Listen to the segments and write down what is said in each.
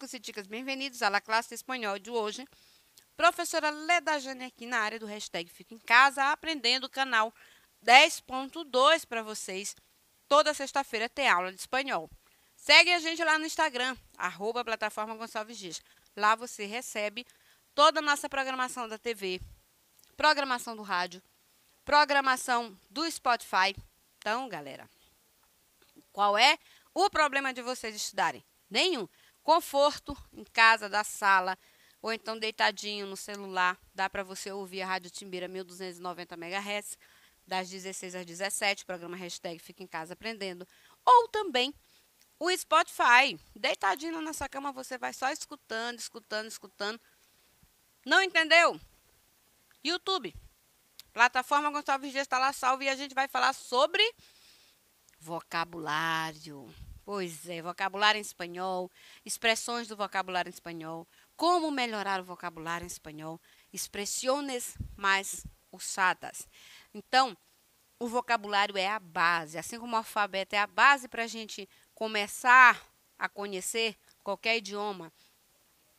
Críticos e dicas, bem-vindos à La Classe de Espanhol de hoje. Professora Leda Jane aqui na área do hashtag Fica em Casa, aprendendo o canal 10.2 para vocês. Toda sexta-feira tem aula de espanhol. Segue a gente lá no Instagram, arroba plataforma Gonçalves Dias. Lá você recebe toda a nossa programação da TV, programação do rádio, programação do Spotify. Então, galera, qual é o problema de vocês estudarem? Nenhum conforto em casa, da sala, ou então deitadinho no celular, dá para você ouvir a Rádio Timbira 1290 MHz, das 16 às 17, programa hashtag Fica em Casa Aprendendo, ou também o Spotify. Deitadinho na sua cama, você vai só escutando, escutando, escutando. Não entendeu? YouTube. Plataforma Gonçalves Dias está lá salve e a gente vai falar sobre vocabulário. Pois é, vocabulário em espanhol, expressões do vocabulário em espanhol, como melhorar o vocabulário em espanhol, expressões mais usadas. Então, o vocabulário é a base, assim como o alfabeto é a base para a gente começar a conhecer qualquer idioma.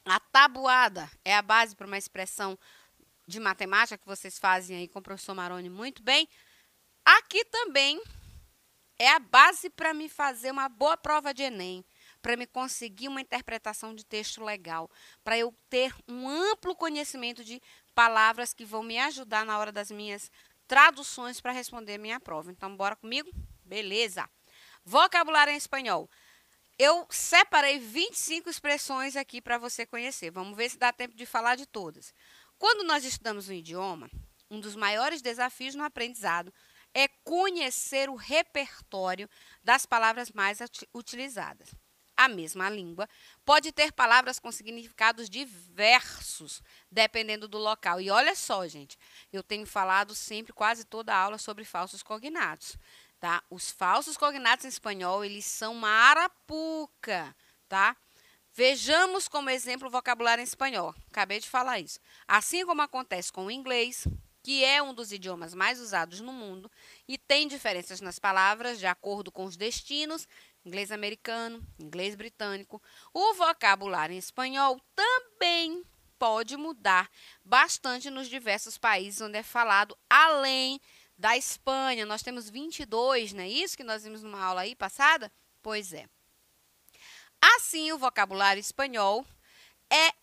A tabuada é a base para uma expressão de matemática que vocês fazem aí com o professor Maroni muito bem. Aqui também é a base para me fazer uma boa prova de Enem, para me conseguir uma interpretação de texto legal, para eu ter um amplo conhecimento de palavras que vão me ajudar na hora das minhas traduções para responder minha prova. Então, bora comigo? Beleza! Vocabulário em espanhol. Eu separei 25 expressões aqui para você conhecer. Vamos ver se dá tempo de falar de todas. Quando nós estudamos um idioma, um dos maiores desafios no aprendizado é conhecer o repertório das palavras mais utilizadas. A mesma língua pode ter palavras com significados diversos, dependendo do local. E olha só, gente, eu tenho falado sempre, quase toda a aula, sobre falsos cognatos. Tá? Os falsos cognatos em espanhol, eles são uma arapuca, tá? Vejamos como exemplo o vocabulário em espanhol. Acabei de falar isso. Assim como acontece com o inglês, que é um dos idiomas mais usados no mundo e tem diferenças nas palavras de acordo com os destinos, inglês americano, inglês britânico. O vocabulário em espanhol também pode mudar bastante nos diversos países onde é falado, além da Espanha. Nós temos 22, não é isso que nós vimos numa aula aí passada? Pois é. Assim, o vocabulário espanhol é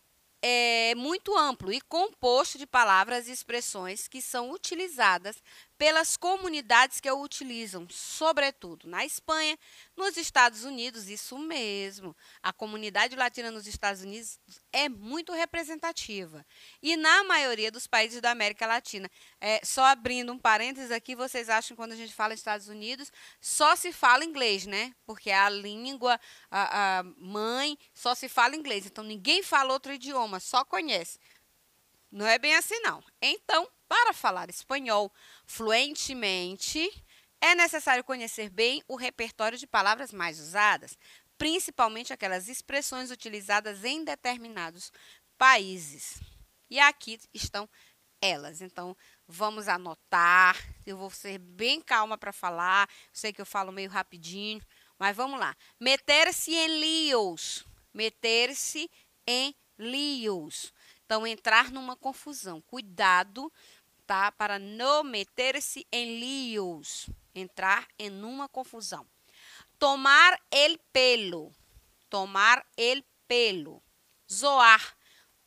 é muito amplo e composto de palavras e expressões que são utilizadas pelas comunidades que o utilizam, sobretudo na Espanha, nos Estados Unidos, isso mesmo. A comunidade latina nos Estados Unidos é muito representativa. E na maioria dos países da América Latina. É, só abrindo um parênteses aqui, vocês acham que quando a gente fala Estados Unidos, só se fala inglês, né? Porque a língua, a, a mãe, só se fala inglês. Então ninguém fala outro idioma, só conhece. Não é bem assim, não. Então, para falar espanhol fluentemente, é necessário conhecer bem o repertório de palavras mais usadas, principalmente aquelas expressões utilizadas em determinados países. E aqui estão elas. Então, vamos anotar. Eu vou ser bem calma para falar. Sei que eu falo meio rapidinho, mas vamos lá. Meter-se em líos. Meter-se em líos. Então, entrar numa confusão. Cuidado tá? para não meter-se em lios, Entrar em uma confusão. Tomar el pelo. Tomar el pelo. Zoar.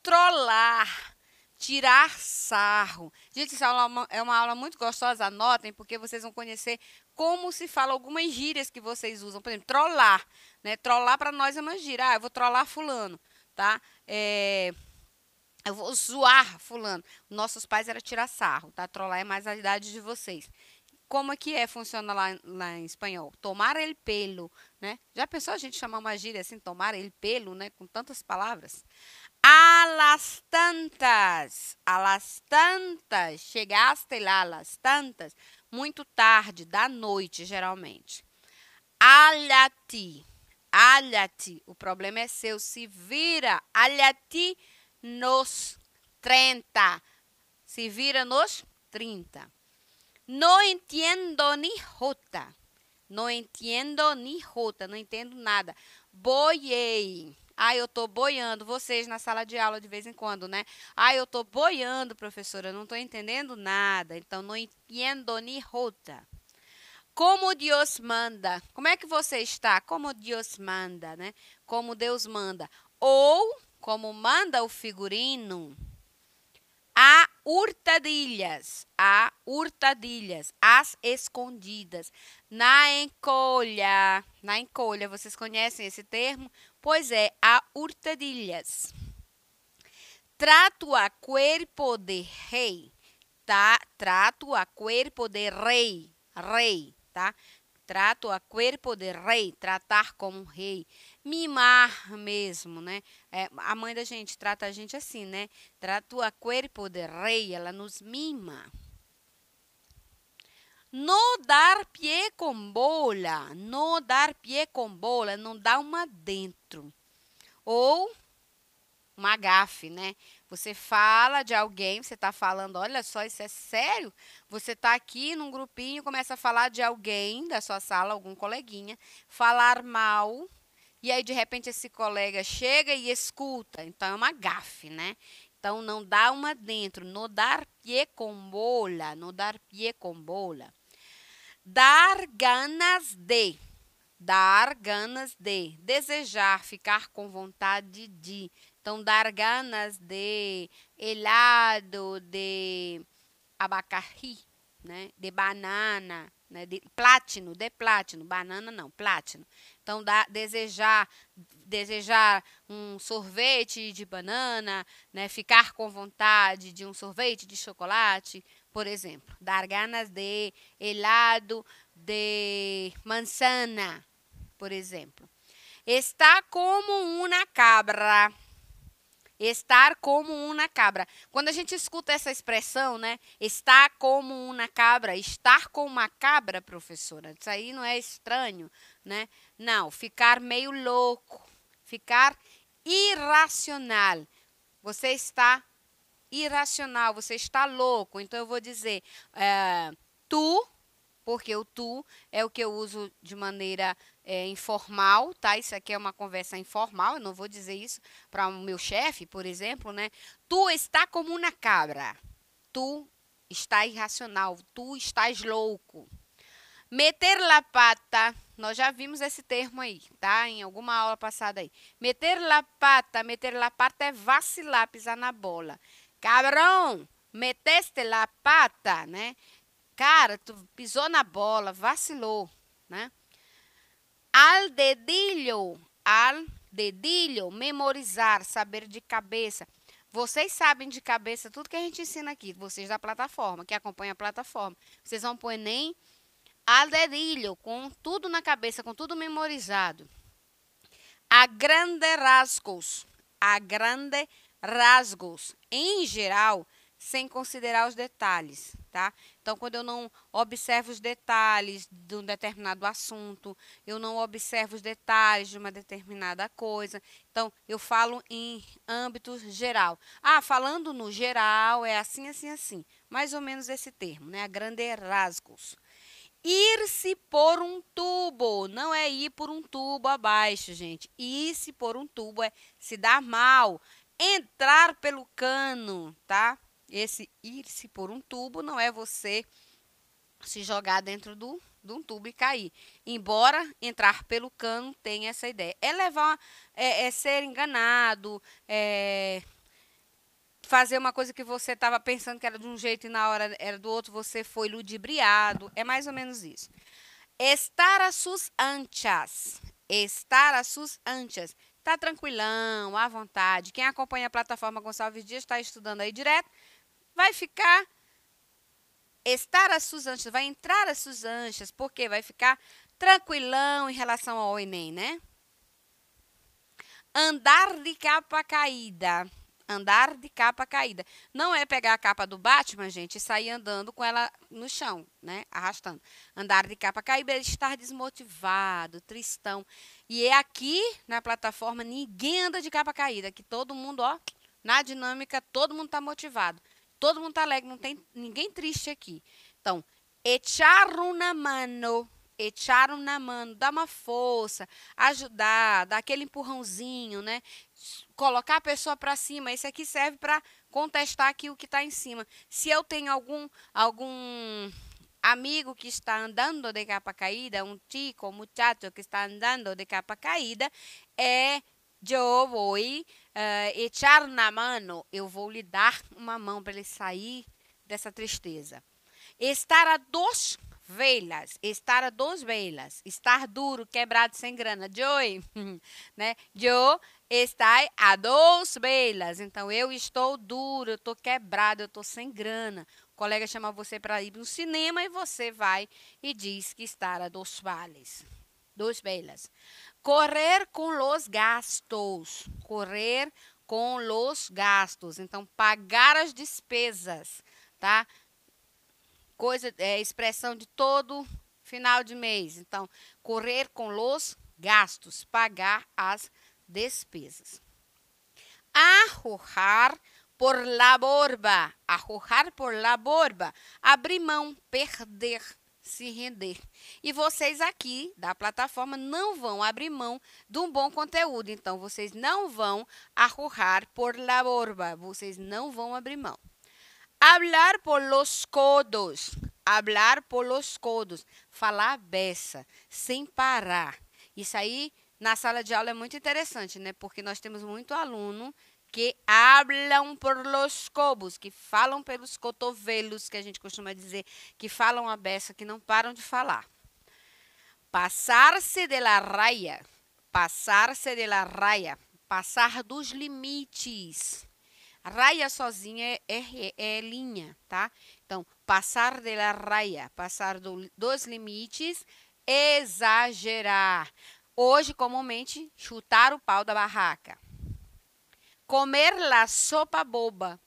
trolar, Tirar sarro. Gente, essa aula é, é uma aula muito gostosa. Anotem, porque vocês vão conhecer como se fala algumas gírias que vocês usam. Por exemplo, trollar. Né? Trollar para nós é uma gíria. Ah, eu vou trollar fulano. Tá? É eu vou zoar fulano. Nossos pais era tirar sarro, tá? Trollar é mais a idade de vocês. Como é que é? Funciona lá, lá em espanhol. Tomar el pelo, né? Já pensou a gente chamar uma gíria assim, tomar el pelo, né? Com tantas palavras. A las tantas, a las tantas, chegaste lá, a las tantas, muito tarde, da noite, geralmente. Alhati, alhati, o problema é seu, se vira, alhati, nos 30. Se vira nos 30. Não entendo ni rota. Não entendo ni rota. Não entendo nada. Boiei. Ah, eu tô boiando. Vocês na sala de aula de vez em quando, né? Ah, eu tô boiando, professora. Não tô entendendo nada. Então, não entendo ni rota. Como Deus manda. Como é que você está? Como Deus manda, né? Como Deus manda. Ou como manda o figurino, há hurtadilhas, há hurtadilhas, as escondidas, na encolha, na encolha, vocês conhecem esse termo? Pois é, há hurtadilhas. Trato a cuerpo de rei, tá? Trato a cuerpo de rei, rei, tá? Trato a cuerpo de rei, tratar como rei mimar mesmo, né? É, a mãe da gente trata a gente assim, né? Trata o corpo de rei, ela nos mima. Não dar pie com bola, não dar pie com bola, não dá uma dentro. Ou uma gafe, né? Você fala de alguém, você tá falando, olha só, isso é sério? Você tá aqui num grupinho, começa a falar de alguém da sua sala, algum coleguinha, falar mal, e aí, de repente, esse colega chega e escuta. Então, é uma gafe, né? Então, não dá uma dentro. No dar pie com bola. No dar pie com bola. Dar ganas de. Dar ganas de. Desejar, ficar com vontade de. Então, dar ganas de helado, de abacaxi, né? de banana, né? de plátano, de plátano. Banana não, plátano. Então, dá, desejar desejar um sorvete de banana, né, ficar com vontade de um sorvete de chocolate, por exemplo, dar ganas de helado de manzana, por exemplo. Está como uma cabra. Estar como uma cabra. Quando a gente escuta essa expressão, né? Estar como uma cabra, estar com uma cabra, professora. Isso aí não é estranho né? Não, ficar meio louco, ficar irracional. Você está irracional, você está louco. Então eu vou dizer é, tu, porque o tu é o que eu uso de maneira é, informal, tá? Isso aqui é uma conversa informal, eu não vou dizer isso para o meu chefe, por exemplo, né? Tu está como uma cabra. Tu está irracional, tu estás louco. Meter la pata, nós já vimos esse termo aí, tá? Em alguma aula passada aí. Meter la pata, meter la pata é vacilar, pisar na bola. Cabrão, meteste la pata, né? Cara, tu pisou na bola, vacilou, né? Al dedilho, al dedilho, memorizar, saber de cabeça. Vocês sabem de cabeça tudo que a gente ensina aqui, vocês da plataforma, que acompanham a plataforma. Vocês vão pôr nem a dedilho, com tudo na cabeça, com tudo memorizado. A grande rasgos, a grande rasgos, em geral, sem considerar os detalhes, tá? Então, quando eu não observo os detalhes de um determinado assunto, eu não observo os detalhes de uma determinada coisa, então eu falo em âmbito geral. Ah, falando no geral é assim, assim, assim, mais ou menos esse termo, né? A grande rasgos. Ir-se por um tubo, não é ir por um tubo abaixo, gente. Ir-se por um tubo é se dar mal, entrar pelo cano, tá? Esse ir-se por um tubo não é você se jogar dentro do, de um tubo e cair. Embora entrar pelo cano tenha essa ideia. É levar, é, é ser enganado, é fazer uma coisa que você estava pensando que era de um jeito e na hora era do outro, você foi ludibriado. É mais ou menos isso. Estar a sus anchas. Estar a sus anchas. Tá tranquilão, à vontade. Quem acompanha a plataforma Gonçalves Dias está estudando aí direto. Vai ficar estar a sus anchas, vai entrar a sus anchas, porque vai ficar tranquilão em relação ao Enem, né? Andar de capa caída. Andar de capa caída. Não é pegar a capa do Batman, gente, e sair andando com ela no chão, né? Arrastando. Andar de capa caída é estar desmotivado, tristão. E é aqui na plataforma ninguém anda de capa caída, que todo mundo, ó, na dinâmica, todo mundo tá motivado. Todo mundo tá alegre, não tem ninguém triste aqui. Então, echaru na mano echar na mano, dá uma força, ajudar, dar aquele empurrãozinho, né? colocar a pessoa para cima. Esse aqui serve para contestar aqui o que está em cima. Se eu tenho algum algum amigo que está andando de capa caída, um tico um muchacho que está andando de capa caída, é eu vou uh, echar na mano, eu vou lhe dar uma mão para ele sair dessa tristeza. Estar a dois velas, estar a dois velas, estar duro, quebrado, sem grana. Joy, né? Yo está a dois velas. Então, eu estou duro, eu estou quebrado, eu estou sem grana. O colega chama você para ir no cinema e você vai e diz que está a dos vales. dois velas. Correr com os gastos. Correr com os gastos. Então, pagar as despesas, tá? coisa, é expressão de todo final de mês. Então, correr com os gastos, pagar as despesas. Arrojar por la borba, arrojar por la borba, abrir mão, perder, se render. E vocês aqui da plataforma não vão abrir mão de um bom conteúdo, então vocês não vão arrojar por la borba, vocês não vão abrir mão. Hablar por los codos. Hablar por los codos. Falar beça, sem parar. Isso aí na sala de aula é muito interessante, né? Porque nós temos muito aluno que hablam por los cobos, que falam pelos cotovelos, que a gente costuma dizer, que falam a beça, que não param de falar. Passar-se de la raya. Passar-se de la raya. Passar dos limites. Raia sozinha é, é, é, linha, tá? Então, passar de la raia, passar do, dos limites, exagerar. Hoje, comumente, chutar o pau da barraca. Comer la sopa boba.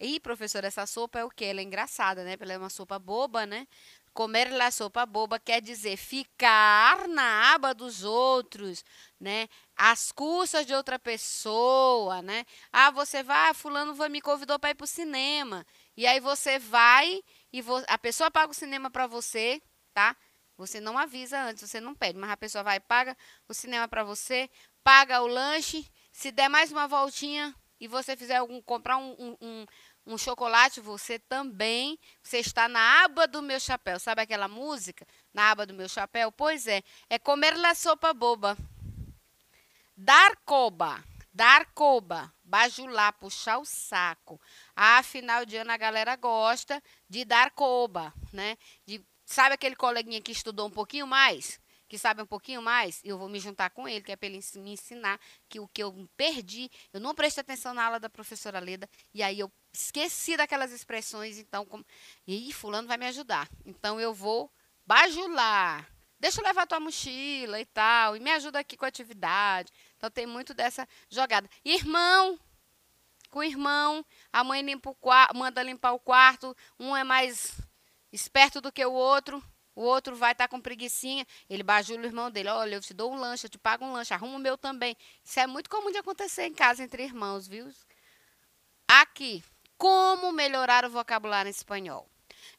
Ih, professora, essa sopa é o quê? Ela é engraçada, né? Ela é uma sopa boba, né? Comer la sopa boba quer dizer ficar na aba dos outros, né? as custas de outra pessoa, né? Ah, você vai, ah, fulano vai, me convidou para ir pro cinema. E aí você vai e vo a pessoa paga o cinema para você, tá? Você não avisa antes, você não pede, mas a pessoa vai paga o cinema para você, paga o lanche, se der mais uma voltinha e você fizer algum comprar um, um, um um chocolate, você também, você está na aba do meu chapéu. Sabe aquela música? Na aba do meu chapéu? Pois é, é comer la sopa boba. Dar coba, dar coba, bajular, puxar o saco. afinal ah, de ano a galera gosta de dar coba, né? De, sabe aquele coleguinha que estudou um pouquinho mais? que sabe um pouquinho mais, eu vou me juntar com ele, que é para ele me ensinar que o que eu perdi, eu não prestei atenção na aula da professora Leda, e aí eu esqueci daquelas expressões, então, como, e fulano vai me ajudar. Então eu vou bajular. Deixa eu levar tua mochila e tal, e me ajuda aqui com a atividade. Então tem muito dessa jogada. Irmão, com o irmão, a mãe limpa o manda limpar o quarto, um é mais esperto do que o outro. O outro vai estar tá com preguiçinha, ele bajula o irmão dele. Olha, eu te dou um lanche, eu te pago um lanche, arruma o meu também. Isso é muito comum de acontecer em casa entre irmãos, viu? Aqui, como melhorar o vocabulário em espanhol.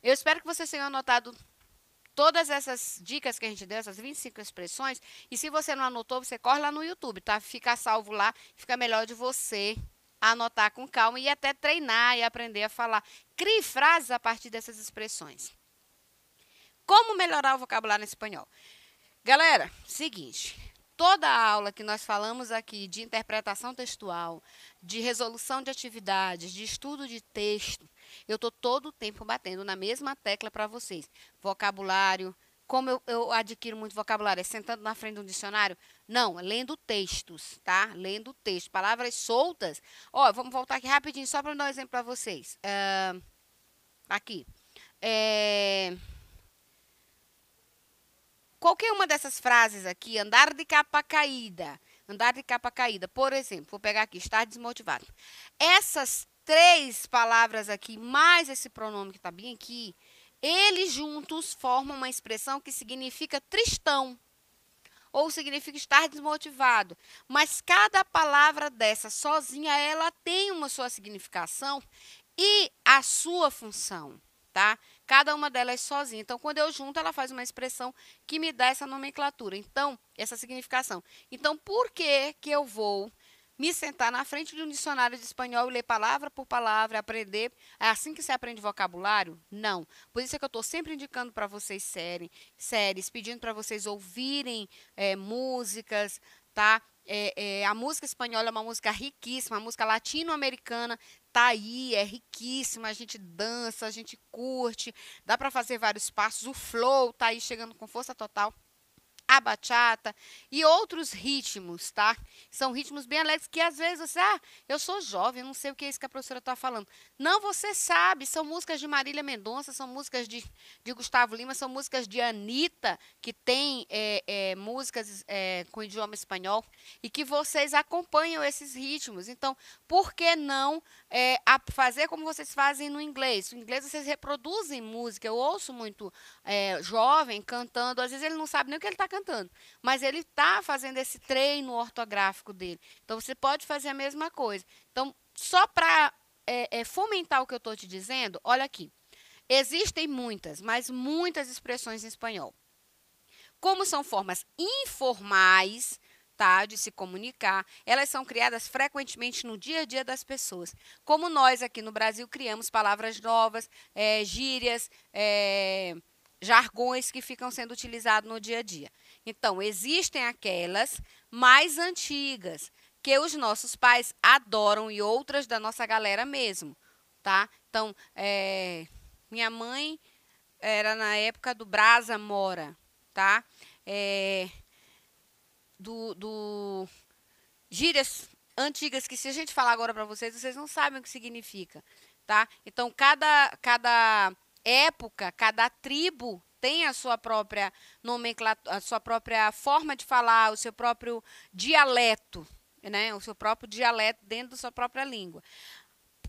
Eu espero que vocês tenham anotado todas essas dicas que a gente deu, essas 25 expressões. E se você não anotou, você corre lá no YouTube, tá? Fica salvo lá, fica melhor de você anotar com calma e até treinar e aprender a falar. Crie frases a partir dessas expressões. Como melhorar o vocabulário em espanhol? Galera, seguinte. Toda a aula que nós falamos aqui de interpretação textual, de resolução de atividades, de estudo de texto, eu estou todo o tempo batendo na mesma tecla para vocês. Vocabulário, como eu, eu, adquiro muito vocabulário? É sentando na frente de um dicionário? Não, é lendo textos, tá? Lendo texto. Palavras soltas. Ó, vamos voltar aqui rapidinho, só para dar um exemplo para vocês. Uh, aqui. É qualquer uma dessas frases aqui, andar de capa caída, andar de capa caída, por exemplo, vou pegar aqui, estar desmotivado. Essas três palavras aqui, mais esse pronome que está bem aqui, eles juntos formam uma expressão que significa tristão ou significa estar desmotivado. Mas cada palavra dessa sozinha, ela tem uma sua significação e a sua função, tá? cada uma delas sozinha. Então, quando eu junto, ela faz uma expressão que me dá essa nomenclatura, então, essa significação. Então, por que, que eu vou me sentar na frente de um dicionário de espanhol e ler palavra por palavra, aprender. É assim que se aprende vocabulário? Não. Por isso é que eu estou sempre indicando para vocês série, séries, pedindo para vocês ouvirem é, músicas, tá? É, é, a música espanhola é uma música riquíssima, a música latino-americana tá aí, é riquíssima, a gente dança, a gente curte, dá para fazer vários passos, o flow tá aí chegando com força total a bachata e outros ritmos, tá? São ritmos bem alegres que às vezes você, ah, eu sou jovem, eu não sei o que é isso que a professora está falando. Não, você sabe, são músicas de Marília Mendonça, são músicas de, de Gustavo Lima, são músicas de Anitta, que tem é, é, músicas é, com idioma espanhol, e que vocês acompanham esses ritmos. Então, por que não é, fazer como vocês fazem no inglês? No inglês vocês reproduzem música, eu ouço muito é, jovem cantando, às vezes ele não sabe nem o que ele está cantando cantando. Mas ele está fazendo esse treino ortográfico dele. Então, você pode fazer a mesma coisa. Então, só para é, é, fomentar o que eu estou te dizendo, olha aqui. Existem muitas, mas muitas expressões em espanhol. Como são formas informais, Tá, de se comunicar, elas são criadas frequentemente no dia a dia das pessoas. Como nós aqui no Brasil criamos palavras novas, é, gírias, é, jargões que ficam sendo utilizados no dia a dia. Então, existem aquelas mais antigas, que os nossos pais adoram e outras da nossa galera mesmo, tá? Então, é, minha mãe era na época do Brasa Mora, tá? É, do, do gírias antigas que se a gente falar agora para vocês, vocês não sabem o que significa, tá? Então, cada cada época, cada tribo tem a sua própria nomenclatura, a sua própria forma de falar, o seu próprio dialeto, né? O seu próprio dialeto dentro da sua própria língua.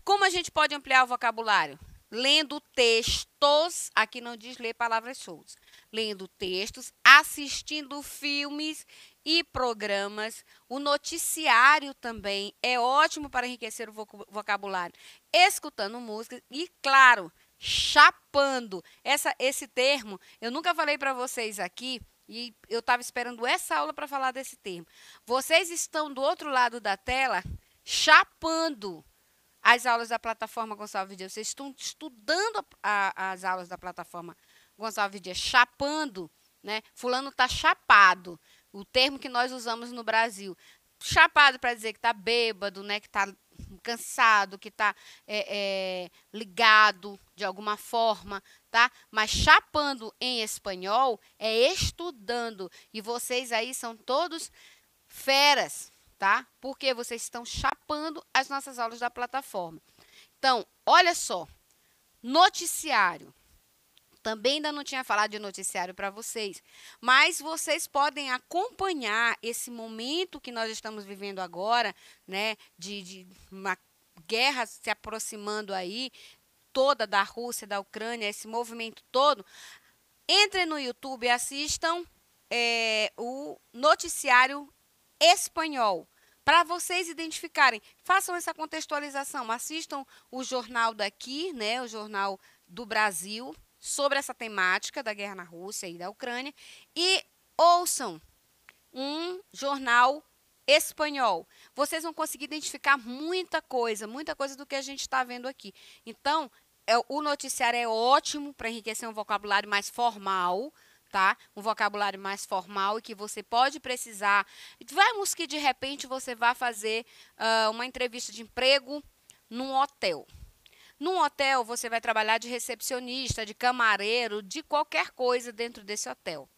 Como a gente pode ampliar o vocabulário? Lendo textos, aqui não diz ler palavras soltas, lendo textos, assistindo filmes e programas. O noticiário também é ótimo para enriquecer o vocabulário, escutando músicas e, claro, chapando. Essa, esse termo, eu nunca falei para vocês aqui, e eu estava esperando essa aula para falar desse termo. Vocês estão do outro lado da tela chapando as aulas da plataforma Gonçalves Dias. Vocês estão estudando a, a, as aulas da plataforma Gonçalves Dias, chapando. Né? Fulano está chapado, o termo que nós usamos no Brasil. Chapado para dizer que está bêbado, né? que está cansado, que está é, é, ligado de alguma forma, tá? Mas chapando em espanhol é estudando. E vocês aí são todos feras, tá? Porque vocês estão chapando as nossas aulas da plataforma. Então, olha só. Noticiário. Também ainda não tinha falado de noticiário para vocês, mas vocês podem acompanhar esse momento que nós estamos vivendo agora, né, de, de uma guerra se aproximando aí toda da Rússia, da Ucrânia, esse movimento todo. Entrem no YouTube e assistam é, o noticiário espanhol para vocês identificarem. Façam essa contextualização, assistam o jornal daqui, né, o jornal do Brasil, sobre essa temática da guerra na Rússia e da Ucrânia e ouçam um jornal espanhol. Vocês vão conseguir identificar muita coisa, muita coisa do que a gente está vendo aqui. Então, é, o noticiário é ótimo para enriquecer um vocabulário mais formal, tá? Um vocabulário mais formal e que você pode precisar. Vamos que de repente você vá fazer uh, uma entrevista de emprego num hotel. Num hotel, você vai trabalhar de recepcionista, de camareiro, de qualquer coisa dentro desse hotel.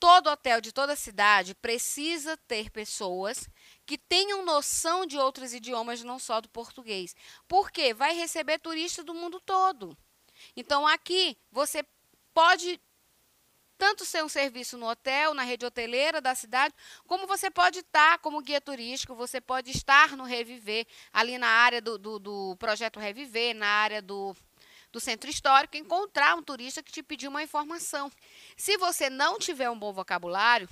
Todo hotel de toda cidade precisa ter pessoas que tenham noção de outros idiomas, não só do português. Porque vai receber turista do mundo todo. Então, aqui, você pode tanto ser um serviço no hotel, na rede hoteleira da cidade, como você pode estar como guia turístico, você pode estar no Reviver, ali na área do, do, do projeto Reviver, na área do do centro histórico encontrar um turista que te pediu uma informação. Se você não tiver um bom vocabulário,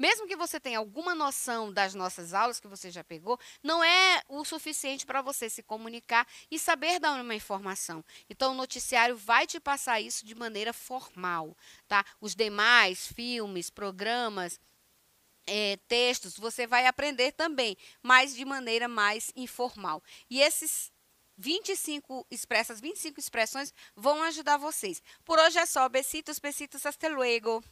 mesmo que você tenha alguma noção das nossas aulas que você já pegou, não é o suficiente para você se comunicar e saber dar uma informação. Então, o noticiário vai te passar isso de maneira formal, tá? Os demais filmes, programas, é, textos, você vai aprender também, mas de maneira mais informal. E esses 25 expressas, 25 expressões vão ajudar vocês. Por hoje é só. Besitos, besitos, hasta luego.